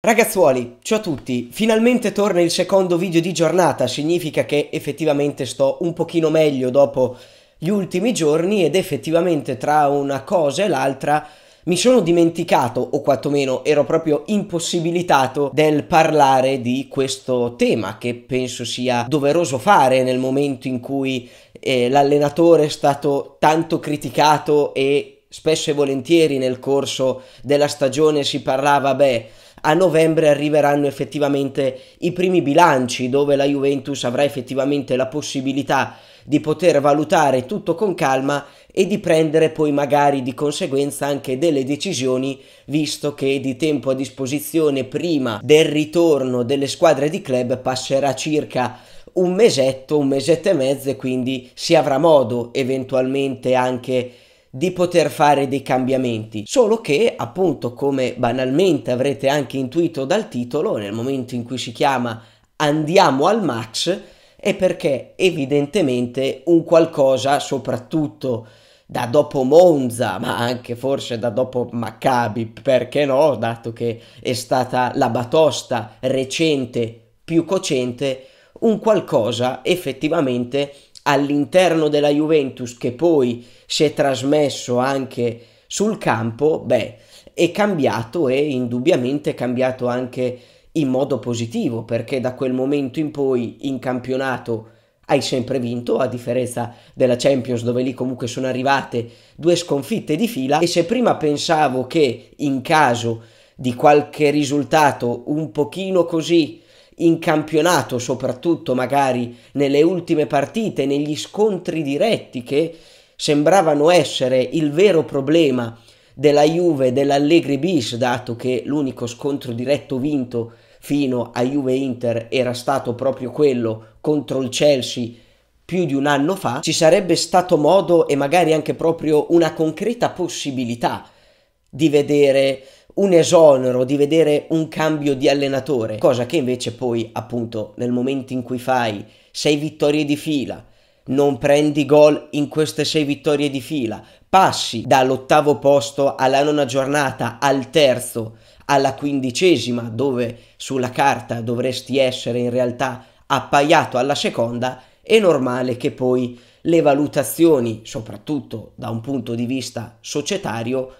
Ragazzuoli, ciao a tutti, finalmente torna il secondo video di giornata, significa che effettivamente sto un pochino meglio dopo gli ultimi giorni ed effettivamente tra una cosa e l'altra mi sono dimenticato, o quantomeno ero proprio impossibilitato, del parlare di questo tema che penso sia doveroso fare nel momento in cui eh, l'allenatore è stato tanto criticato e spesso e volentieri nel corso della stagione si parlava, beh, a novembre arriveranno effettivamente i primi bilanci dove la Juventus avrà effettivamente la possibilità di poter valutare tutto con calma e di prendere poi magari di conseguenza anche delle decisioni visto che di tempo a disposizione prima del ritorno delle squadre di club passerà circa un mesetto, un mesetto e mezzo e quindi si avrà modo eventualmente anche di poter fare dei cambiamenti, solo che appunto come banalmente avrete anche intuito dal titolo, nel momento in cui si chiama andiamo al max, è perché evidentemente un qualcosa, soprattutto da dopo Monza, ma anche forse da dopo Maccabi, perché no, dato che è stata la batosta recente più cocente, un qualcosa effettivamente all'interno della Juventus che poi si è trasmesso anche sul campo, beh, è cambiato e indubbiamente è cambiato anche in modo positivo perché da quel momento in poi in campionato hai sempre vinto, a differenza della Champions dove lì comunque sono arrivate due sconfitte di fila e se prima pensavo che in caso di qualche risultato un pochino così in campionato, soprattutto magari nelle ultime partite, negli scontri diretti che sembravano essere il vero problema della Juve, dell'Allegri bis, dato che l'unico scontro diretto vinto fino a Juve Inter era stato proprio quello contro il Chelsea più di un anno fa, ci sarebbe stato modo e magari anche proprio una concreta possibilità di vedere un esonero, di vedere un cambio di allenatore, cosa che invece poi appunto nel momento in cui fai sei vittorie di fila, non prendi gol in queste sei vittorie di fila, passi dall'ottavo posto alla nona giornata al terzo, alla quindicesima, dove sulla carta dovresti essere in realtà appaiato alla seconda, è normale che poi le valutazioni, soprattutto da un punto di vista societario,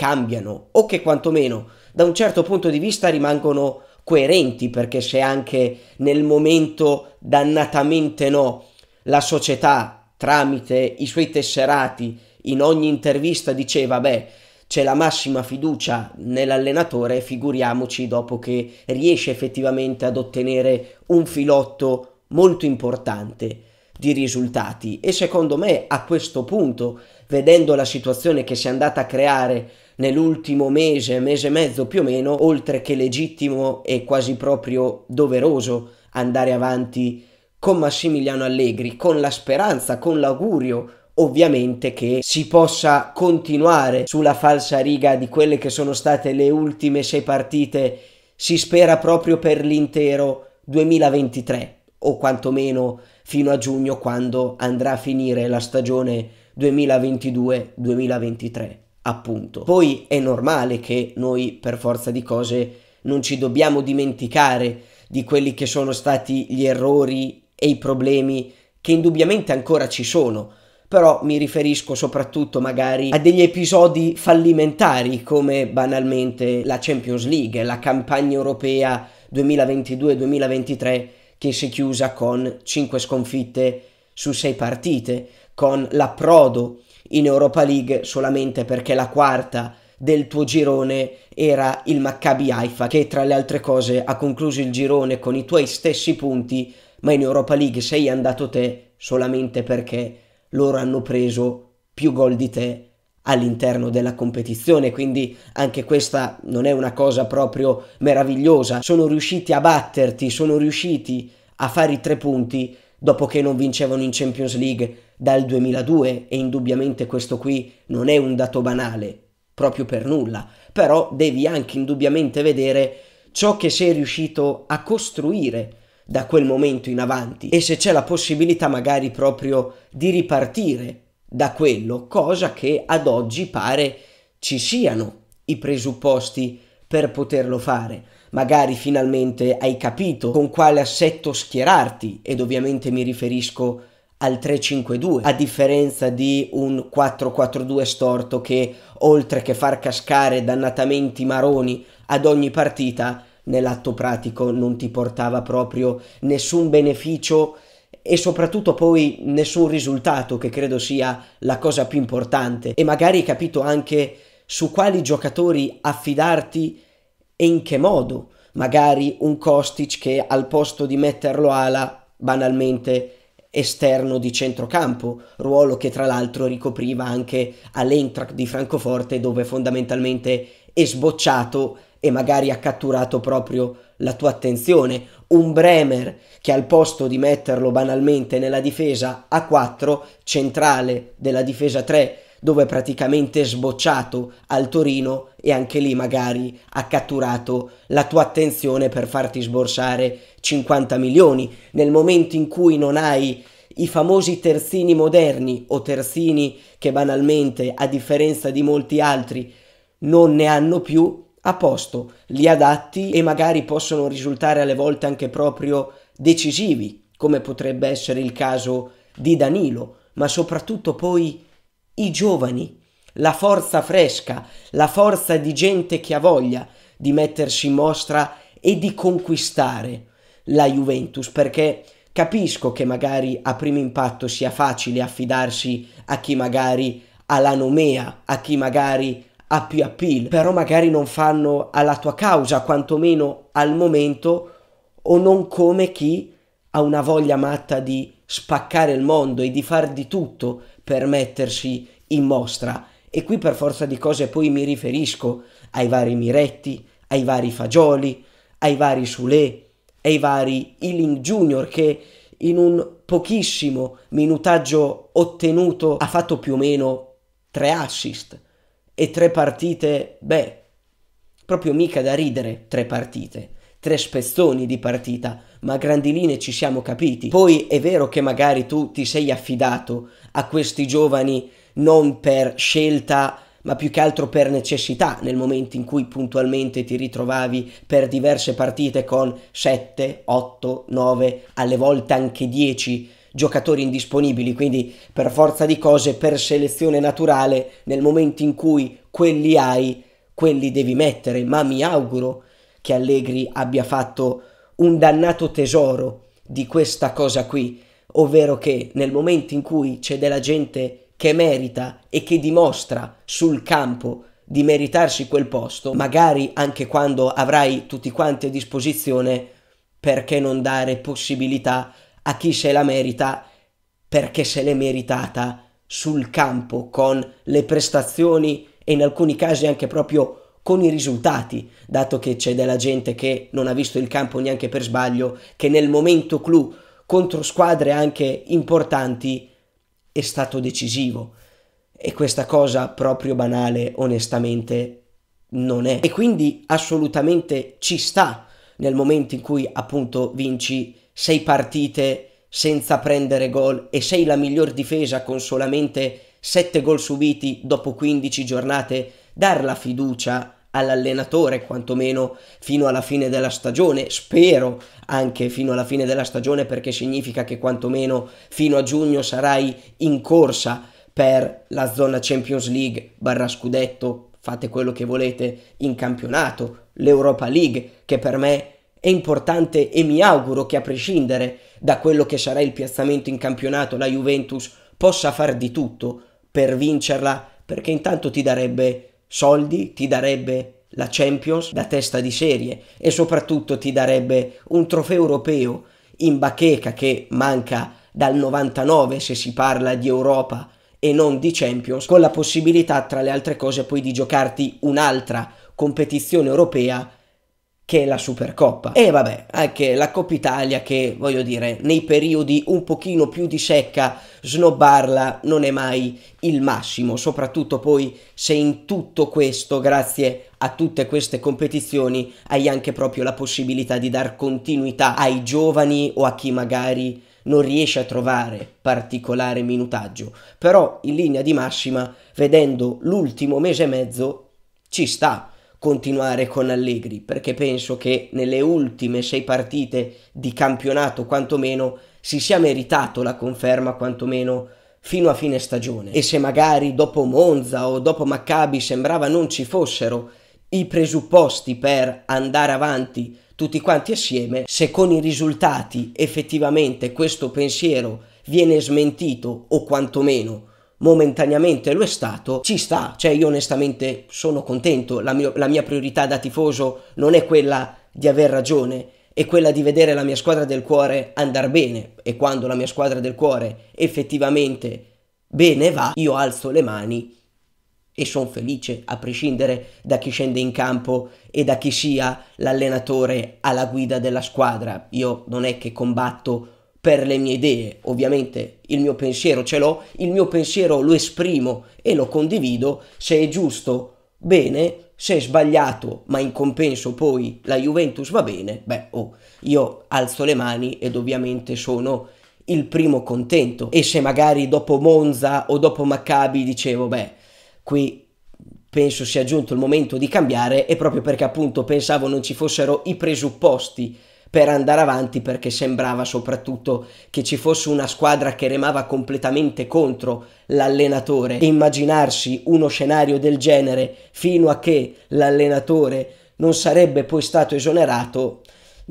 cambiano o che quantomeno da un certo punto di vista rimangono coerenti perché se anche nel momento dannatamente no la società tramite i suoi tesserati in ogni intervista diceva beh c'è la massima fiducia nell'allenatore figuriamoci dopo che riesce effettivamente ad ottenere un filotto molto importante di risultati e secondo me a questo punto vedendo la situazione che si è andata a creare nell'ultimo mese, mese e mezzo più o meno, oltre che legittimo e quasi proprio doveroso andare avanti con Massimiliano Allegri, con la speranza, con l'augurio ovviamente che si possa continuare sulla falsa riga di quelle che sono state le ultime sei partite, si spera proprio per l'intero 2023 o quantomeno fino a giugno quando andrà a finire la stagione 2022-2023 appunto. Poi è normale che noi per forza di cose non ci dobbiamo dimenticare di quelli che sono stati gli errori e i problemi che indubbiamente ancora ci sono, però mi riferisco soprattutto magari a degli episodi fallimentari come banalmente la Champions League, la campagna europea 2022-2023 che si è chiusa con 5 sconfitte su 6 partite, con l'approdo in Europa League solamente perché la quarta del tuo girone era il Maccabi Haifa che tra le altre cose ha concluso il girone con i tuoi stessi punti ma in Europa League sei andato te solamente perché loro hanno preso più gol di te all'interno della competizione, quindi anche questa non è una cosa proprio meravigliosa. Sono riusciti a batterti, sono riusciti a fare i tre punti dopo che non vincevano in Champions League dal 2002 e indubbiamente questo qui non è un dato banale, proprio per nulla, però devi anche indubbiamente vedere ciò che sei riuscito a costruire da quel momento in avanti e se c'è la possibilità magari proprio di ripartire da quello, cosa che ad oggi pare ci siano i presupposti per poterlo fare magari finalmente hai capito con quale assetto schierarti ed ovviamente mi riferisco al 3-5-2, a differenza di un 4-4-2 storto che oltre che far cascare dannatamente i maroni ad ogni partita, nell'atto pratico non ti portava proprio nessun beneficio e soprattutto poi nessun risultato che credo sia la cosa più importante e magari hai capito anche su quali giocatori affidarti e in che modo. Magari un Kostic che al posto di metterlo ala, banalmente esterno di centrocampo, ruolo che tra l'altro ricopriva anche all'Eintracht di Francoforte dove fondamentalmente è sbocciato e magari ha catturato proprio la tua attenzione. Un Bremer che al posto di metterlo banalmente nella difesa a 4, centrale della difesa 3, dove è praticamente sbocciato al Torino e anche lì magari ha catturato la tua attenzione per farti sborsare 50 milioni. Nel momento in cui non hai i famosi terzini moderni o terzini che banalmente, a differenza di molti altri, non ne hanno più, a posto, li adatti e magari possono risultare alle volte anche proprio decisivi, come potrebbe essere il caso di Danilo, ma soprattutto poi i giovani, la forza fresca, la forza di gente che ha voglia di mettersi in mostra e di conquistare la Juventus, perché capisco che magari a primo impatto sia facile affidarsi a chi magari ha la nomea, a chi magari ha più appeal, però magari non fanno alla tua causa, quantomeno al momento, o non come chi ha una voglia matta di spaccare il mondo e di far di tutto per mettersi in mostra. E qui per forza di cose poi mi riferisco ai vari Miretti, ai vari Fagioli, ai vari Sulé, ai vari Ealing Junior che in un pochissimo minutaggio ottenuto ha fatto più o meno tre assist e tre partite, beh, proprio mica da ridere tre partite tre spezzoni di partita, ma a grandi linee ci siamo capiti. Poi è vero che magari tu ti sei affidato a questi giovani non per scelta ma più che altro per necessità nel momento in cui puntualmente ti ritrovavi per diverse partite con 7, 8, 9, alle volte anche 10 giocatori indisponibili, quindi per forza di cose, per selezione naturale, nel momento in cui quelli hai, quelli devi mettere, ma mi auguro che Allegri abbia fatto un dannato tesoro di questa cosa qui, ovvero che nel momento in cui c'è della gente che merita e che dimostra sul campo di meritarsi quel posto, magari anche quando avrai tutti quanti a disposizione, perché non dare possibilità a chi se la merita, perché se l'è meritata sul campo con le prestazioni e in alcuni casi anche proprio con i risultati, dato che c'è della gente che non ha visto il campo neanche per sbaglio, che nel momento clou contro squadre anche importanti è stato decisivo. E questa cosa proprio banale, onestamente, non è. E quindi assolutamente ci sta nel momento in cui appunto vinci sei partite senza prendere gol e sei la miglior difesa con solamente sette gol subiti dopo 15 giornate dar la fiducia all'allenatore, quantomeno fino alla fine della stagione, spero anche fino alla fine della stagione perché significa che quantomeno fino a giugno sarai in corsa per la zona Champions League barra scudetto, fate quello che volete in campionato, l'Europa League che per me è importante e mi auguro che a prescindere da quello che sarà il piazzamento in campionato la Juventus possa far di tutto per vincerla perché intanto ti darebbe soldi, ti darebbe la Champions da testa di serie e soprattutto ti darebbe un trofeo europeo in bacheca che manca dal 99 se si parla di Europa e non di Champions, con la possibilità tra le altre cose poi di giocarti un'altra competizione europea che la Supercoppa. E vabbè, anche la Coppa Italia che, voglio dire, nei periodi un pochino più di secca, snobbarla non è mai il massimo, soprattutto poi se in tutto questo, grazie a tutte queste competizioni, hai anche proprio la possibilità di dar continuità ai giovani o a chi magari non riesce a trovare particolare minutaggio. Però in linea di massima, vedendo l'ultimo mese e mezzo, ci sta continuare con Allegri, perché penso che nelle ultime sei partite di campionato quantomeno si sia meritato la conferma quantomeno fino a fine stagione. E se magari dopo Monza o dopo Maccabi sembrava non ci fossero i presupposti per andare avanti tutti quanti assieme, se con i risultati effettivamente questo pensiero viene smentito o quantomeno momentaneamente lo è stato, ci sta, cioè io onestamente sono contento, la, mio, la mia priorità da tifoso non è quella di aver ragione, è quella di vedere la mia squadra del cuore andare bene e quando la mia squadra del cuore effettivamente bene va, io alzo le mani e sono felice a prescindere da chi scende in campo e da chi sia l'allenatore alla guida della squadra. Io non è che combatto per le mie idee. Ovviamente il mio pensiero ce l'ho, il mio pensiero lo esprimo e lo condivido. Se è giusto, bene, se è sbagliato, ma in compenso poi la Juventus va bene, beh, oh, io alzo le mani ed ovviamente sono il primo contento. E se magari dopo Monza o dopo Maccabi dicevo, beh, qui penso sia giunto il momento di cambiare, è proprio perché appunto pensavo non ci fossero i presupposti per andare avanti perché sembrava soprattutto che ci fosse una squadra che remava completamente contro l'allenatore e immaginarsi uno scenario del genere fino a che l'allenatore non sarebbe poi stato esonerato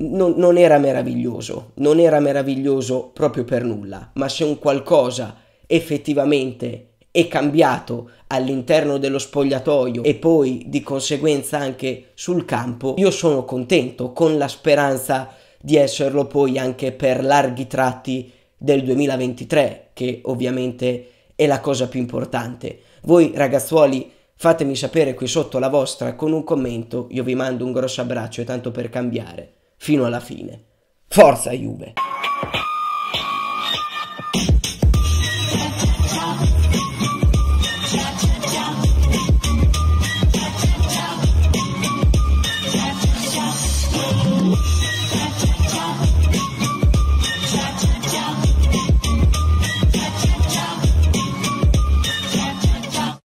non, non, era meraviglioso, non era meraviglioso proprio per nulla, ma se un qualcosa effettivamente e cambiato all'interno dello spogliatoio e poi di conseguenza anche sul campo, io sono contento con la speranza di esserlo poi anche per larghi tratti del 2023, che ovviamente è la cosa più importante. Voi ragazzuoli fatemi sapere qui sotto la vostra con un commento, io vi mando un grosso abbraccio e tanto per cambiare, fino alla fine. Forza Juve!